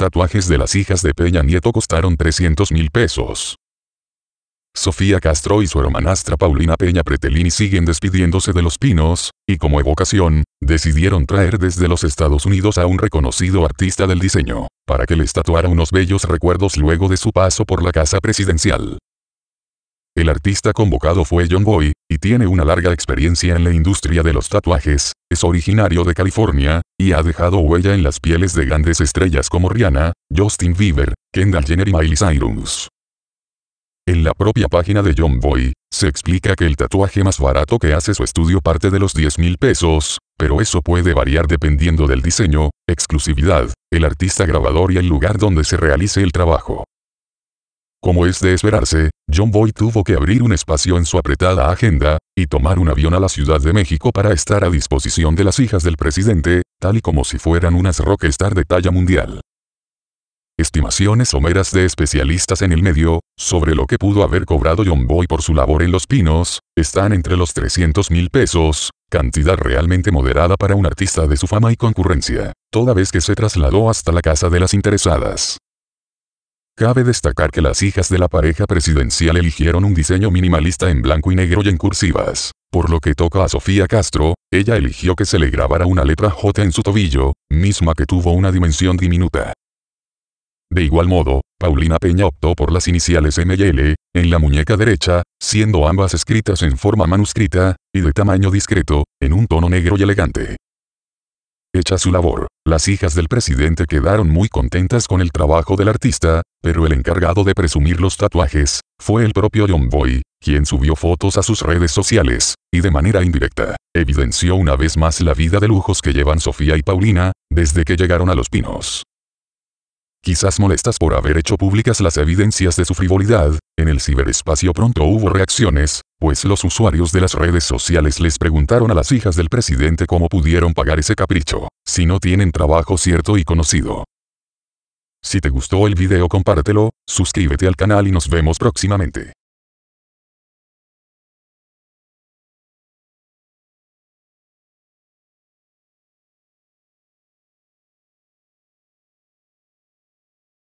Tatuajes de las hijas de Peña Nieto costaron 300 mil pesos. Sofía Castro y su hermanastra Paulina Peña Pretelini siguen despidiéndose de los pinos, y como evocación, decidieron traer desde los Estados Unidos a un reconocido artista del diseño, para que les tatuara unos bellos recuerdos luego de su paso por la casa presidencial. El artista convocado fue John Boy, y tiene una larga experiencia en la industria de los tatuajes, es originario de California, y ha dejado huella en las pieles de grandes estrellas como Rihanna, Justin Bieber, Kendall Jenner y Miley Cyrus. En la propia página de John Boy, se explica que el tatuaje más barato que hace su estudio parte de los 10 mil pesos, pero eso puede variar dependiendo del diseño, exclusividad, el artista grabador y el lugar donde se realice el trabajo. Como es de esperarse, John Boy tuvo que abrir un espacio en su apretada agenda, y tomar un avión a la Ciudad de México para estar a disposición de las hijas del presidente, tal y como si fueran unas rockstar de talla mundial. Estimaciones someras de especialistas en el medio, sobre lo que pudo haber cobrado John Boy por su labor en Los Pinos, están entre los 300 mil pesos, cantidad realmente moderada para un artista de su fama y concurrencia, toda vez que se trasladó hasta la casa de las interesadas. Cabe destacar que las hijas de la pareja presidencial eligieron un diseño minimalista en blanco y negro y en cursivas. Por lo que toca a Sofía Castro, ella eligió que se le grabara una letra J en su tobillo, misma que tuvo una dimensión diminuta. De igual modo, Paulina Peña optó por las iniciales M y L, en la muñeca derecha, siendo ambas escritas en forma manuscrita, y de tamaño discreto, en un tono negro y elegante. Hecha su labor, las hijas del presidente quedaron muy contentas con el trabajo del artista, pero el encargado de presumir los tatuajes, fue el propio John Boy, quien subió fotos a sus redes sociales, y de manera indirecta, evidenció una vez más la vida de lujos que llevan Sofía y Paulina, desde que llegaron a Los Pinos quizás molestas por haber hecho públicas las evidencias de su frivolidad, en el ciberespacio pronto hubo reacciones, pues los usuarios de las redes sociales les preguntaron a las hijas del presidente cómo pudieron pagar ese capricho, si no tienen trabajo cierto y conocido. Si te gustó el video compártelo, suscríbete al canal y nos vemos próximamente.